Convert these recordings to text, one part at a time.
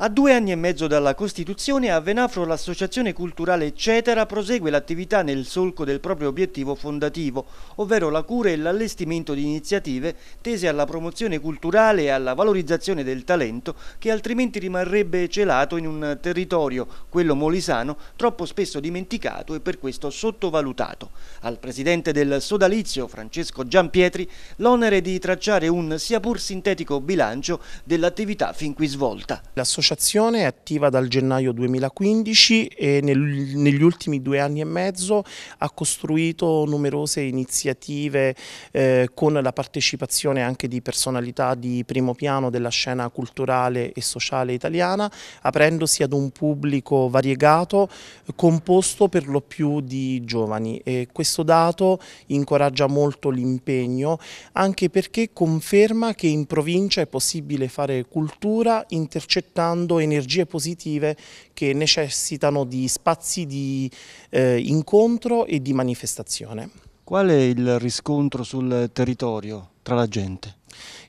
A due anni e mezzo dalla Costituzione, a Venafro l'associazione culturale Cetera prosegue l'attività nel solco del proprio obiettivo fondativo, ovvero la cura e l'allestimento di iniziative tese alla promozione culturale e alla valorizzazione del talento che altrimenti rimarrebbe celato in un territorio, quello molisano, troppo spesso dimenticato e per questo sottovalutato. Al presidente del sodalizio, Francesco Giampietri, l'onere di tracciare un sia pur sintetico bilancio dell'attività fin qui svolta l'associazione è attiva dal gennaio 2015 e nel, negli ultimi due anni e mezzo ha costruito numerose iniziative eh, con la partecipazione anche di personalità di primo piano della scena culturale e sociale italiana, aprendosi ad un pubblico variegato composto per lo più di giovani e questo dato incoraggia molto l'impegno anche perché conferma che in provincia è possibile fare cultura intercettando sfruttando energie positive che necessitano di spazi di eh, incontro e di manifestazione. Qual è il riscontro sul territorio tra la gente?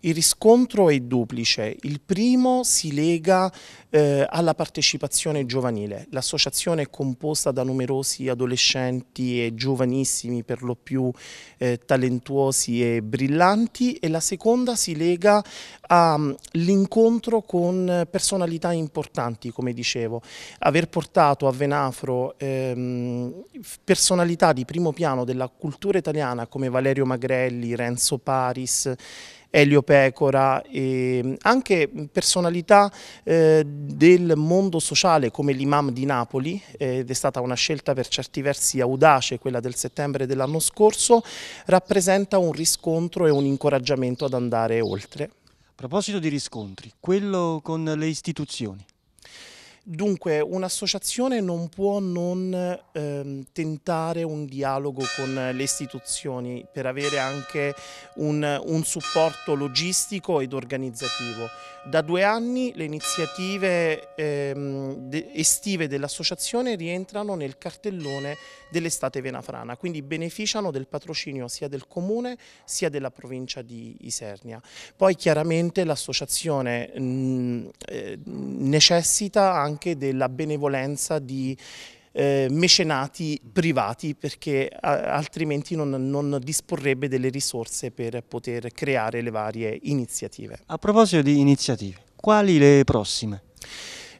Il riscontro è duplice. Il primo si lega eh, alla partecipazione giovanile. L'associazione è composta da numerosi adolescenti e giovanissimi, per lo più eh, talentuosi e brillanti, e la seconda si lega ehm, all'incontro con personalità importanti, come dicevo. Aver portato a Venafro ehm, personalità di primo piano della cultura italiana come Valerio Magrelli, Renzo Paris, Elio Pecora, e anche personalità eh, del mondo sociale come l'imam di Napoli, ed è stata una scelta per certi versi audace quella del settembre dell'anno scorso, rappresenta un riscontro e un incoraggiamento ad andare oltre. A proposito di riscontri, quello con le istituzioni. Dunque, un'associazione non può non ehm, tentare un dialogo con le istituzioni per avere anche un, un, supporto logistico ed organizzativo. Da due anni le iniziative ehm, estive dell'associazione rientrano nel cartellone dell'estate venafrana, quindi beneficiano del patrocinio sia del comune sia della provincia di Isernia. Poi chiaramente l'associazione mm, eh, necessita anche anche della benevolenza di eh, mecenati privati perché altrimenti non, non, disporrebbe delle risorse per poter creare le varie iniziative. A proposito di iniziative, quali le prossime?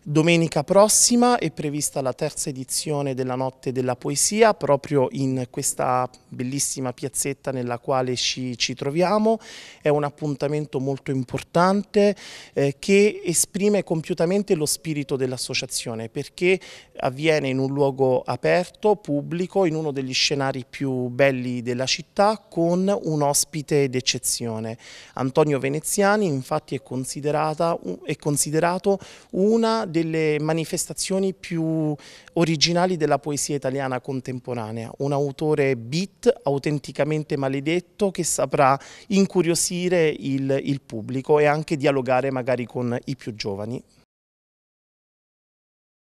Domenica prossima è prevista la terza edizione della Notte della Poesia, proprio in questa bellissima piazzetta nella quale ci, ci troviamo. È un appuntamento molto importante eh, che esprime compiutamente lo spirito dell'associazione perché avviene in un luogo aperto, pubblico, in uno degli scenari più belli della città con un ospite d'eccezione. Antonio Veneziani infatti è, è considerato una delle manifestazioni più originali della poesia italiana contemporanea, un autore beat autenticamente maledetto che saprà incuriosire il, il pubblico e anche dialogare magari con i più giovani.